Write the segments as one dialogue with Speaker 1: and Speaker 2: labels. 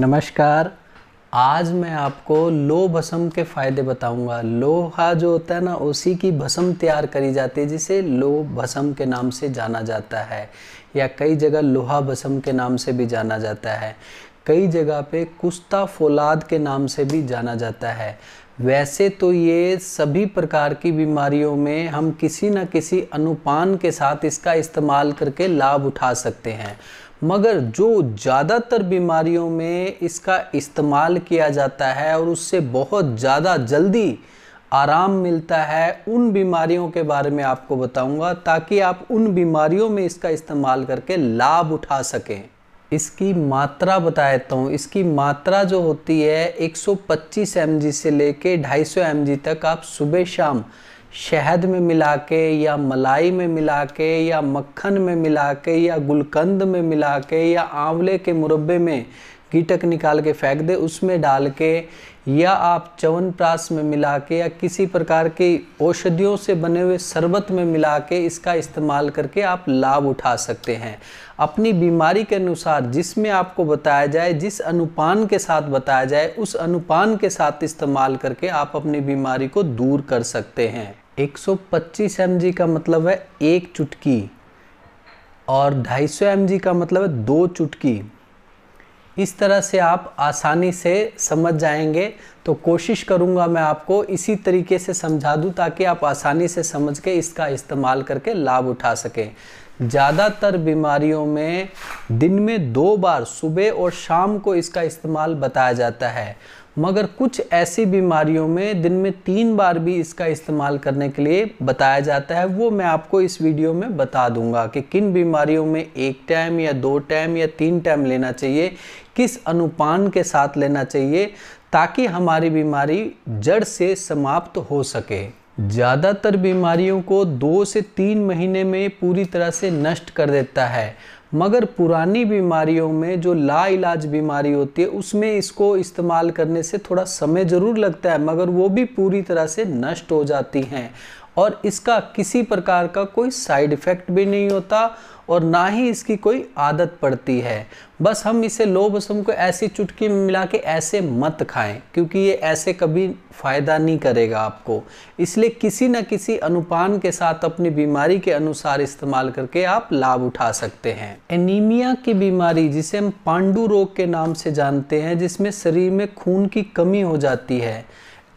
Speaker 1: नमस्कार आज मैं आपको लो भसम के फ़ायदे बताऊंगा लोहा जो होता है ना उसी की भसम तैयार करी जाती है जिसे लो भसम के नाम से जाना जाता है या कई जगह लोहा भसम के नाम से भी जाना जाता है कई जगह पे कुश्ता फौलाद के नाम से भी जाना जाता है वैसे तो ये सभी प्रकार की बीमारियों में हम किसी न किसी अनुपान के साथ इसका इस्तेमाल करके लाभ उठा सकते हैं मगर जो ज़्यादातर बीमारियों में इसका इस्तेमाल किया जाता है और उससे बहुत ज़्यादा जल्दी आराम मिलता है उन बीमारियों के बारे में आपको बताऊंगा ताकि आप उन बीमारियों में इसका इस्तेमाल करके लाभ उठा सकें इसकी मात्रा बता देता हूँ इसकी मात्रा जो होती है 125 सौ से लेके 250 सौ तक आप सुबह शाम शहद में मिला के या मलाई में मिला के या मक्खन में मिला के या गुलकंद में मिला के या आंवले के मुरब्बे में कीटक निकाल के फेंक दे उसमें डाल के या आप च्यवनप्राश में मिला के या किसी प्रकार के औषधियों से बने हुए शरबत में मिला के इसका इस्तेमाल करके आप लाभ उठा सकते हैं अपनी बीमारी के अनुसार जिसमें आपको बताया जाए जिस अनुपान के साथ बताया जाए उस अनुपान के साथ इस्तेमाल करके आप अपनी बीमारी को दूर कर सकते हैं 125 सौ का मतलब है एक चुटकी और 250 सौ का मतलब है दो चुटकी इस तरह से आप आसानी से समझ जाएंगे तो कोशिश करूँगा मैं आपको इसी तरीके से समझा दूँ ताकि आप आसानी से समझ के इसका इस्तेमाल करके लाभ उठा सकें ज़्यादातर बीमारियों में दिन में दो बार सुबह और शाम को इसका इस्तेमाल बताया जाता है मगर कुछ ऐसी बीमारियों में दिन में तीन बार भी इसका इस्तेमाल करने के लिए बताया जाता है वो मैं आपको इस वीडियो में बता दूंगा कि किन बीमारियों में एक टाइम या दो टाइम या तीन टाइम लेना चाहिए किस अनुपान के साथ लेना चाहिए ताकि हमारी बीमारी जड़ से समाप्त हो सके ज़्यादातर बीमारियों को दो से तीन महीने में पूरी तरह से नष्ट कर देता है मगर पुरानी बीमारियों में जो लाइलाज बीमारी होती है उसमें इसको इस्तेमाल करने से थोड़ा समय ज़रूर लगता है मगर वो भी पूरी तरह से नष्ट हो जाती हैं और इसका किसी प्रकार का कोई साइड इफ़ेक्ट भी नहीं होता और ना ही इसकी कोई आदत पड़ती है बस हम इसे लोभ असम को ऐसी चुटकी में मिला के ऐसे मत खाएं क्योंकि ये ऐसे कभी फ़ायदा नहीं करेगा आपको इसलिए किसी न किसी अनुपान के साथ अपनी बीमारी के अनुसार इस्तेमाल करके आप लाभ उठा सकते हैं एनीमिया की बीमारी जिसे हम पांडु रोग के नाम से जानते हैं जिसमें शरीर में खून की कमी हो जाती है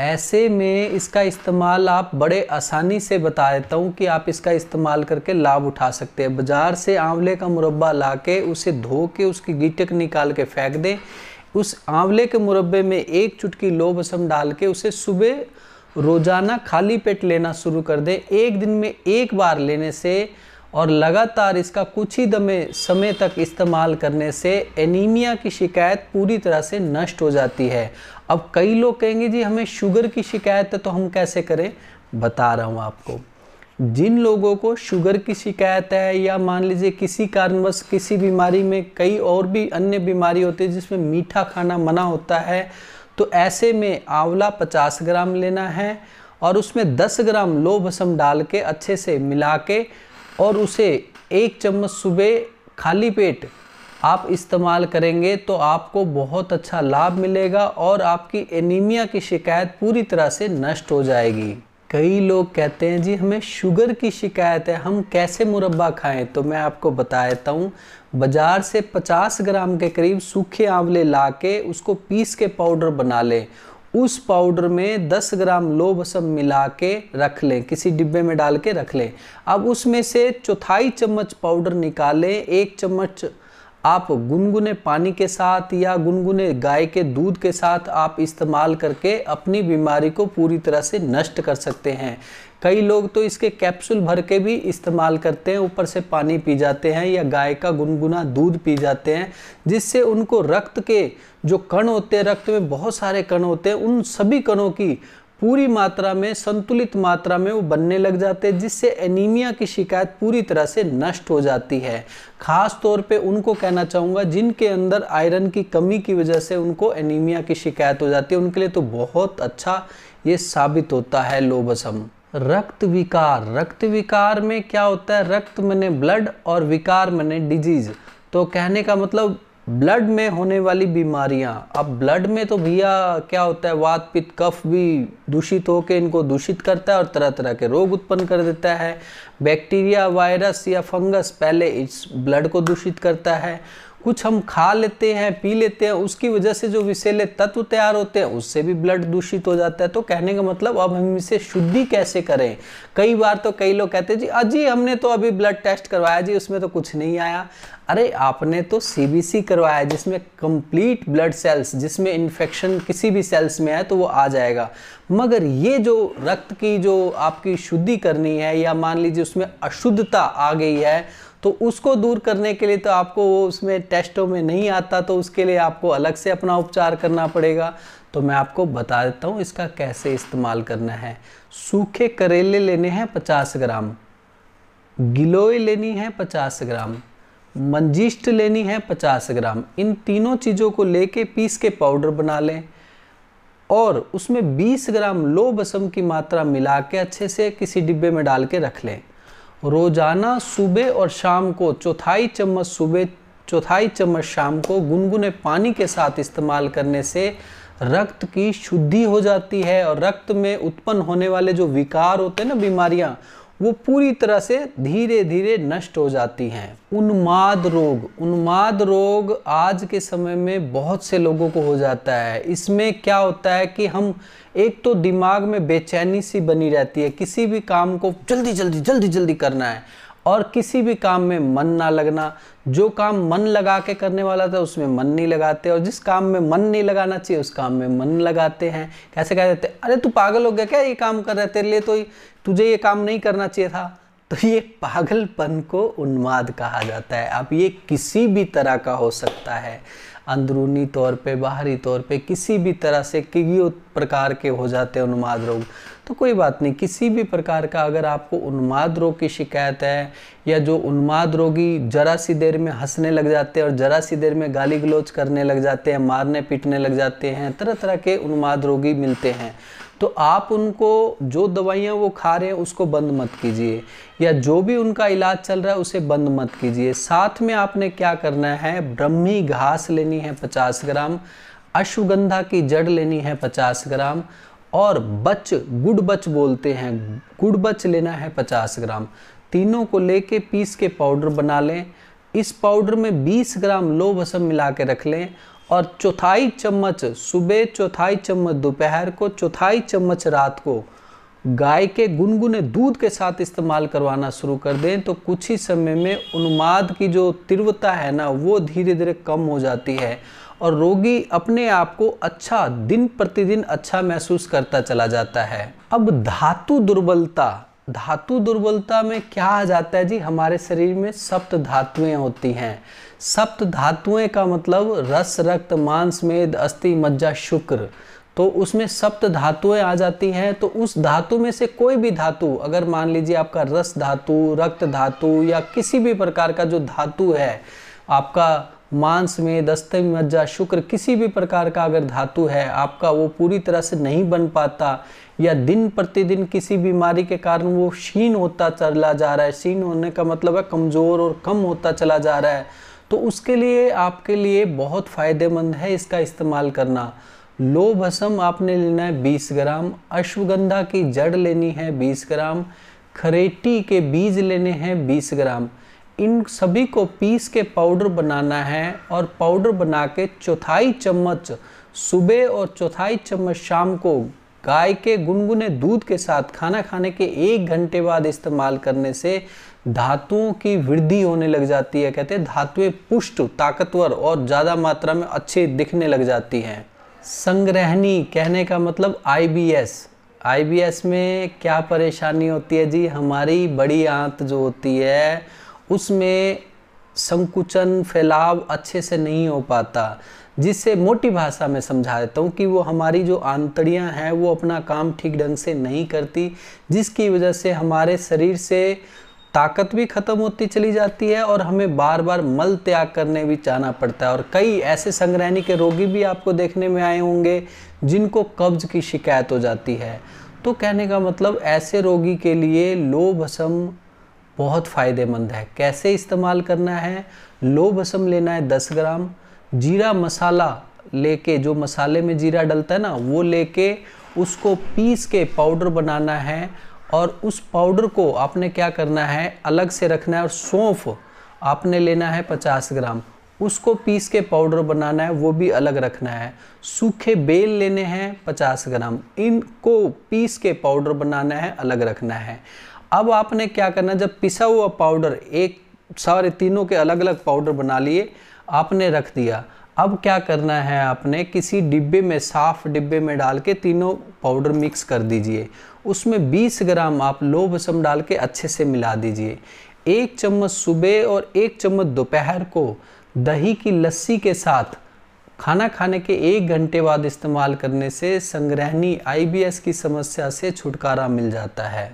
Speaker 1: ऐसे में इसका इस्तेमाल आप बड़े आसानी से बता देता हूँ कि आप इसका इस्तेमाल करके लाभ उठा सकते हैं बाज़ार से आंवले का मुरब्बा ला के उसे धो के उसकी गिटक निकाल के फेंक दें उस आंवले के मुरब्बे में एक चुटकी लो बसम डाल के उसे सुबह रोज़ाना खाली पेट लेना शुरू कर दें एक दिन में एक बार लेने से और लगातार इसका कुछ ही दमे समय तक इस्तेमाल करने से एनीमिया की शिकायत पूरी तरह से नष्ट हो जाती है अब कई लोग कहेंगे जी हमें शुगर की शिकायत है तो हम कैसे करें बता रहा हूँ आपको जिन लोगों को शुगर की शिकायत है या मान लीजिए किसी कारणवश किसी बीमारी में कई और भी अन्य बीमारी होती है जिसमें मीठा खाना मना होता है तो ऐसे में आंवला 50 ग्राम लेना है और उसमें 10 ग्राम लो भसम डाल के अच्छे से मिला के और उसे एक चम्मच सुबह खाली पेट आप इस्तेमाल करेंगे तो आपको बहुत अच्छा लाभ मिलेगा और आपकी एनीमिया की शिकायत पूरी तरह से नष्ट हो जाएगी कई लोग कहते हैं जी हमें शुगर की शिकायत है हम कैसे मुरब्बा खाएं तो मैं आपको बता देता हूँ बाज़ार से 50 ग्राम के करीब सूखे आंवले ला के उसको पीस के पाउडर बना लें उस पाउडर में 10 ग्राम लो बसम मिला के रख लें किसी डिब्बे में डाल के रख लें अब उसमें से चौथाई चम्मच पाउडर निकालें एक चम्मच आप गुनगुने पानी के साथ या गुनगुने गाय के दूध के साथ आप इस्तेमाल करके अपनी बीमारी को पूरी तरह से नष्ट कर सकते हैं कई लोग तो इसके कैप्सूल भर के भी इस्तेमाल करते हैं ऊपर से पानी पी जाते हैं या गाय का गुनगुना दूध पी जाते हैं जिससे उनको रक्त के जो कण होते हैं रक्त में बहुत सारे कण होते हैं उन सभी कणों की पूरी मात्रा में संतुलित मात्रा में वो बनने लग जाते हैं जिससे एनीमिया की शिकायत पूरी तरह से नष्ट हो जाती है खास तौर पे उनको कहना चाहूँगा जिनके अंदर आयरन की कमी की वजह से उनको एनीमिया की शिकायत हो जाती है उनके लिए तो बहुत अच्छा ये साबित होता है लोबसम रक्त विकार रक्त विकार में क्या होता है रक्त मैंने ब्लड और विकार मैंने डिजीज तो कहने का मतलब ब्लड में होने वाली बीमारियां अब ब्लड में तो भैया क्या होता है वात पित्त कफ भी दूषित होकर इनको दूषित करता है और तरह तरह के रोग उत्पन्न कर देता है बैक्टीरिया वायरस या फंगस पहले इस ब्लड को दूषित करता है कुछ हम खा लेते हैं पी लेते हैं उसकी वजह से जो विषैले तत्व तैयार होते हैं उससे भी ब्लड दूषित हो जाता है तो कहने का मतलब अब हम इसे शुद्धि कैसे करें कई बार तो कई लोग कहते हैं जी अजी हमने तो अभी ब्लड टेस्ट करवाया जी उसमें तो कुछ नहीं आया अरे आपने तो सी करवाया जिसमें कंप्लीट ब्लड सेल्स जिसमें इन्फेक्शन किसी भी सेल्स में है तो वो आ जाएगा मगर ये जो रक्त की जो आपकी शुद्धि करनी है या मान लीजिए उसमें अशुद्धता आ गई है तो उसको दूर करने के लिए तो आपको वो उसमें टेस्टों में नहीं आता तो उसके लिए आपको अलग से अपना उपचार करना पड़ेगा तो मैं आपको बता देता हूँ इसका कैसे इस्तेमाल करना है सूखे करेले लेने हैं पचास ग्राम गिलोय लेनी है पचास ग्राम मंजिष्ट लेनी है पचास ग्राम इन तीनों चीज़ों को लेके पीस के पाउडर बना लें और उसमें 20 ग्राम लो बसम की मात्रा मिला के अच्छे से किसी डिब्बे में डाल के रख लें रोजाना सुबह और शाम को चौथाई चम्मच सुबह चौथाई चम्मच शाम को गुनगुने पानी के साथ इस्तेमाल करने से रक्त की शुद्धि हो जाती है और रक्त में उत्पन्न होने वाले जो विकार होते हैं ना बीमारियां वो पूरी तरह से धीरे धीरे नष्ट हो जाती हैं उन्माद रोग उन्माद रोग आज के समय में बहुत से लोगों को हो जाता है इसमें क्या होता है कि हम एक तो दिमाग में बेचैनी सी बनी रहती है किसी भी काम को जल्दी जल्दी जल्दी जल्दी करना है और किसी भी काम में मन ना लगना जो काम मन लगा के करने वाला था उसमें मन नहीं लगाते और जिस काम में मन नहीं लगाना चाहिए उस काम में मन लगाते हैं कैसे कह देते अरे तू पागल हो गया क्या ये काम कर रहे तेरे लिए तो तुझे ये काम नहीं करना चाहिए था तो ये पागलपन को उन्माद कहा जाता है आप ये किसी भी तरह का हो सकता है अंदरूनी तौर पे बाहरी तौर पे किसी भी तरह से किसी प्रकार के हो जाते हैं उन्माद रोग तो कोई बात नहीं किसी भी प्रकार का अगर आपको उन्माद रोग की शिकायत है या जो उन्माद रोगी जरा सी देर में हंसने लग जाते हैं और जरा सी देर में गाली गलोच करने लग जाते हैं मारने पीटने लग जाते हैं तरह तरह के उन्माद रोगी मिलते हैं तो आप उनको जो दवाइयाँ वो खा रहे हैं उसको बंद मत कीजिए या जो भी उनका इलाज चल रहा है उसे बंद मत कीजिए साथ में आपने क्या करना है ब्रह्मी घास लेनी है पचास ग्राम अश्वगंधा की जड़ लेनी है पचास ग्राम और बच बच बोलते हैं गुड़बच लेना है पचास ग्राम तीनों को लेके पीस के पाउडर बना लें इस पाउडर में 20 ग्राम लो भसम मिला के रख लें और चौथाई चम्मच सुबह चौथाई चम्मच दोपहर को चौथाई चम्मच रात को गाय के गुनगुने दूध के साथ इस्तेमाल करवाना शुरू कर दें तो कुछ ही समय में उन्माद की जो तीव्रता है ना वो धीरे धीरे कम हो जाती है और रोगी अपने आप को अच्छा दिन प्रतिदिन अच्छा महसूस करता चला जाता है अब धातु दुर्बलता धातु दुर्बलता में क्या आ जाता है जी हमारे शरीर में सप्त धातुएं होती हैं सप्त धातुएं का मतलब रस रक्त मांस मेद अस्थि मज्जा शुक्र तो उसमें सप्त धातुएं आ जाती हैं तो उस धातु में से कोई भी धातु अगर मान लीजिए आपका रस धातु रक्त धातु या किसी भी प्रकार का जो धातु है आपका मांस में दस्ते मज्जा शुक्र किसी भी प्रकार का अगर धातु है आपका वो पूरी तरह से नहीं बन पाता या दिन प्रतिदिन किसी बीमारी के कारण वो क्षीण होता चला जा रहा है क्षीण होने का मतलब है कमज़ोर और कम होता चला जा रहा है तो उसके लिए आपके लिए बहुत फ़ायदेमंद है इसका इस्तेमाल करना लो भसम आपने लेना है 20 ग्राम अश्वगंधा की जड़ लेनी है 20 ग्राम खरेटी के बीज लेने हैं 20 ग्राम इन सभी को पीस के पाउडर बनाना है और पाउडर बना के चौथाई चम्मच सुबह और चौथाई चम्मच शाम को गाय के गुनगुने दूध के साथ खाना खाने के एक घंटे बाद इस्तेमाल करने से धातुओं की वृद्धि होने लग जाती है कहते हैं धातुएं पुष्ट ताकतवर और ज़्यादा मात्रा में अच्छे दिखने लग जाती हैं संग्रहणी कहने का मतलब आईबीएस आईबीएस में क्या परेशानी होती है जी हमारी बड़ी आंत जो होती है उसमें संकुचन फैलाव अच्छे से नहीं हो पाता जिससे मोटी भाषा में समझा देता हूँ कि वो हमारी जो आंतड़ियाँ हैं वो अपना काम ठीक ढंग से नहीं करती जिसकी वजह से हमारे शरीर से ताकत भी ख़त्म होती चली जाती है और हमें बार बार मल त्याग करने भी जाना पड़ता है और कई ऐसे संग्रहणी के रोगी भी आपको देखने में आए होंगे जिनको कब्ज की शिकायत हो जाती है तो कहने का मतलब ऐसे रोगी के लिए लोभसम बहुत फ़ायदेमंद है कैसे इस्तेमाल करना है लो भसम लेना है 10 ग्राम जीरा मसाला लेके जो मसाले में जीरा डलता है ना वो लेके उसको पीस के पाउडर बनाना है और उस पाउडर को आपने क्या करना है अलग से रखना है और सौंफ आपने लेना है 50 ग्राम उसको पीस के पाउडर बनाना है वो भी अलग रखना है सूखे बेल लेने हैं 50 ग्राम इनको पीस के पाउडर बनाना है अलग रखना है अब आपने क्या करना जब पिसा हुआ पाउडर एक सारे तीनों के अलग अलग पाउडर बना लिए आपने रख दिया अब क्या करना है आपने किसी डिब्बे में साफ डिब्बे में डाल के तीनों पाउडर मिक्स कर दीजिए उसमें 20 ग्राम आप लोभसम डाल के अच्छे से मिला दीजिए एक चम्मच सुबह और एक चम्मच दोपहर को दही की लस्सी के साथ खाना खाने के एक घंटे बाद इस्तेमाल करने से संग्रहणी आईबीएस की समस्या से छुटकारा मिल जाता है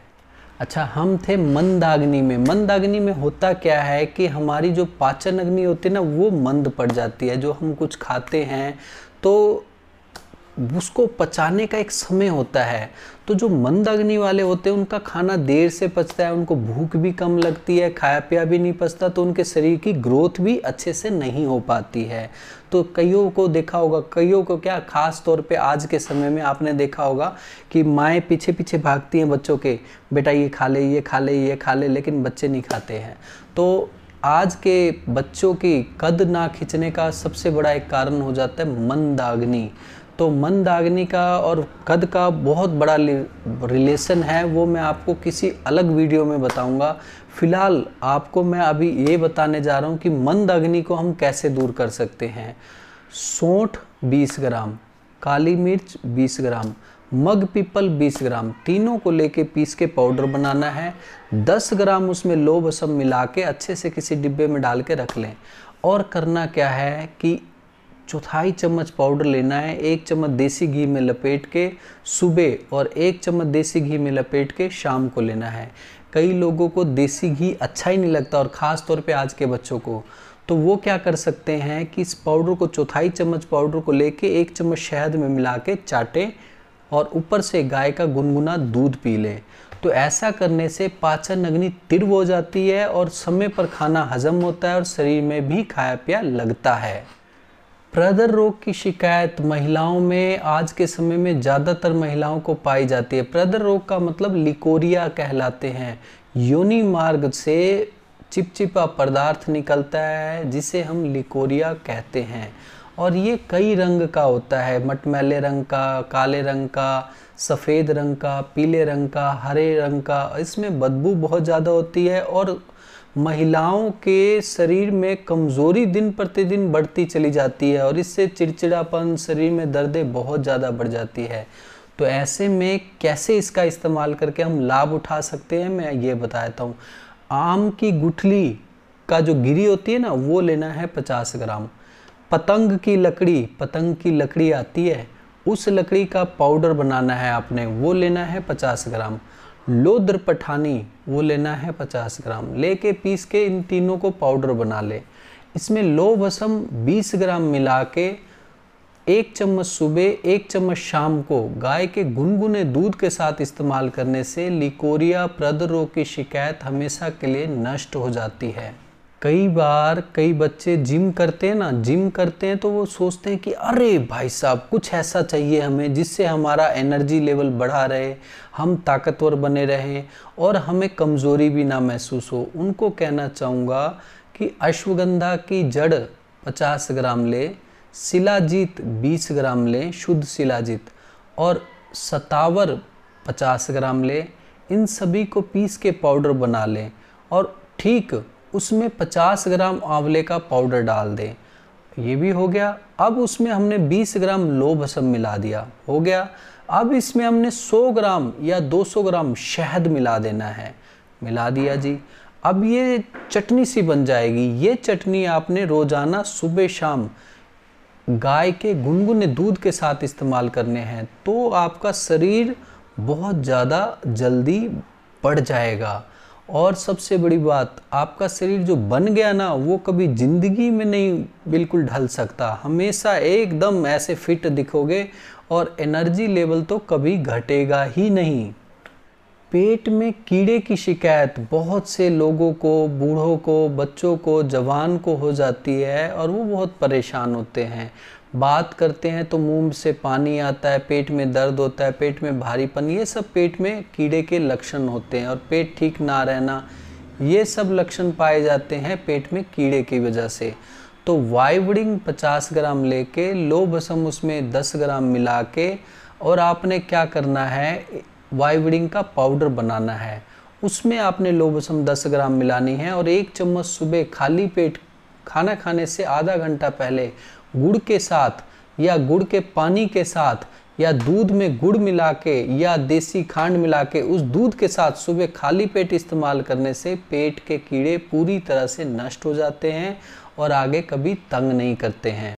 Speaker 1: अच्छा हम थे मंदाग्नि में मंदाग्नि में होता क्या है कि हमारी जो पाचन अग्नि होती है ना वो मंद पड़ जाती है जो हम कुछ खाते हैं तो उसको पचाने का एक समय होता है तो जो मंदाग्नि वाले होते हैं उनका खाना देर से पचता है उनको भूख भी कम लगती है खाया पिया भी नहीं पचता तो उनके शरीर की ग्रोथ भी अच्छे से नहीं हो पाती है तो कईयों को देखा होगा कईयों को क्या खास तौर पे आज के समय में आपने देखा होगा कि माएँ पीछे पीछे भागती हैं बच्चों के बेटा ये खा ले ये खा ले ये खा ले लेकिन बच्चे नहीं खाते हैं तो आज के बच्चों की कद ना खींचने का सबसे बड़ा एक कारण हो जाता है मंदाग्नि तो मंदाग्नि का और कद का बहुत बड़ा रिलेशन है वो मैं आपको किसी अलग वीडियो में बताऊंगा फिलहाल आपको मैं अभी ये बताने जा रहा हूँ कि मंद अग्नि को हम कैसे दूर कर सकते हैं सौठ 20 ग्राम काली मिर्च 20 ग्राम मग पीपल 20 ग्राम तीनों को लेके पीस के पाउडर बनाना है 10 ग्राम उसमें लो सब मिला के अच्छे से किसी डिब्बे में डाल के रख लें और करना क्या है कि चौथाई चम्मच पाउडर लेना है एक चम्मच देसी घी में लपेट के सुबह और एक चम्मच देसी घी में लपेट के शाम को लेना है कई लोगों को देसी घी अच्छा ही नहीं लगता और ख़ास तौर पे आज के बच्चों को तो वो क्या कर सकते हैं कि इस पाउडर को चौथाई चम्मच पाउडर को लेके एक चम्मच शहद में मिला के चाटें और ऊपर से गाय का गुनगुना दूध पी लें तो ऐसा करने से पाचन अग्नि तीव्र हो जाती है और समय पर खाना हजम होता है और शरीर में भी खाया पिया लगता है प्रदर रोग की शिकायत महिलाओं में आज के समय में ज़्यादातर महिलाओं को पाई जाती है प्रदर रोग का मतलब लिकोरिया कहलाते हैं योनि मार्ग से चिपचिपा पदार्थ निकलता है जिसे हम लिकोरिया कहते हैं और ये कई रंग का होता है मटमैले रंग का काले रंग का सफ़ेद रंग का पीले रंग का हरे रंग का इसमें बदबू बहुत ज़्यादा होती है और महिलाओं के शरीर में कमज़ोरी दिन प्रतिदिन बढ़ती चली जाती है और इससे चिड़चिड़ापन शरीर में दर्दें बहुत ज़्यादा बढ़ जाती है तो ऐसे में कैसे इसका इस्तेमाल करके हम लाभ उठा सकते हैं मैं ये बताता हूँ आम की गुठली का जो गिरी होती है ना वो लेना है पचास ग्राम पतंग की लकड़ी पतंग की लकड़ी आती है उस लकड़ी का पाउडर बनाना है आपने वो लेना है पचास ग्राम लोद्र पठानी वो लेना है 50 ग्राम लेके पीस के इन तीनों को पाउडर बना ले इसमें लो भसम 20 ग्राम मिला के एक चम्मच सुबह एक चम्मच शाम को गाय के गुनगुने दूध के साथ इस्तेमाल करने से लिकोरिया प्रदरों की शिकायत हमेशा के लिए नष्ट हो जाती है कई बार कई बच्चे जिम करते हैं ना जिम करते हैं तो वो सोचते हैं कि अरे भाई साहब कुछ ऐसा चाहिए हमें जिससे हमारा एनर्जी लेवल बढ़ा रहे हम ताकतवर बने रहें और हमें कमज़ोरी भी ना महसूस हो उनको कहना चाहूँगा कि अश्वगंधा की जड़ 50 ग्राम लें शिलाजीत 20 ग्राम लें शुद्ध शिलाजीत और सतावर 50 ग्राम लें इन सभी को पीस के पाउडर बना लें और ठीक उसमें 50 ग्राम आंवले का पाउडर डाल दें ये भी हो गया अब उसमें हमने 20 ग्राम लो भसम मिला दिया हो गया अब इसमें हमने 100 ग्राम या 200 ग्राम शहद मिला देना है मिला दिया जी अब ये चटनी सी बन जाएगी ये चटनी आपने रोज़ाना सुबह शाम गाय के गुनगुने दूध के साथ इस्तेमाल करने हैं तो आपका शरीर बहुत ज़्यादा जल्दी बढ़ जाएगा और सबसे बड़ी बात आपका शरीर जो बन गया ना वो कभी ज़िंदगी में नहीं बिल्कुल ढल सकता हमेशा एकदम ऐसे फिट दिखोगे और एनर्जी लेवल तो कभी घटेगा ही नहीं पेट में कीड़े की शिकायत बहुत से लोगों को बूढ़ों को बच्चों को जवान को हो जाती है और वो बहुत परेशान होते हैं बात करते हैं तो मुंह से पानी आता है पेट में दर्द होता है पेट में भारीपन ये सब पेट में कीड़े के लक्षण होते हैं और पेट ठीक ना रहना ये सब लक्षण पाए जाते हैं पेट में कीड़े की वजह से तो वाइवडिंग 50 ग्राम लेके लो भसम उसमें 10 ग्राम मिला के और आपने क्या करना है वाइवडिंग का पाउडर बनाना है उसमें आपने लो भसम 10 ग्राम मिलानी है और एक चम्मच सुबह खाली पेट खाना खाने से आधा घंटा पहले गुड़ के साथ या गुड़ के पानी के साथ या दूध में गुड़ मिला के या देसी खांड मिला के उस दूध के साथ सुबह खाली पेट इस्तेमाल करने से पेट के कीड़े पूरी तरह से नष्ट हो जाते हैं और आगे कभी तंग नहीं करते हैं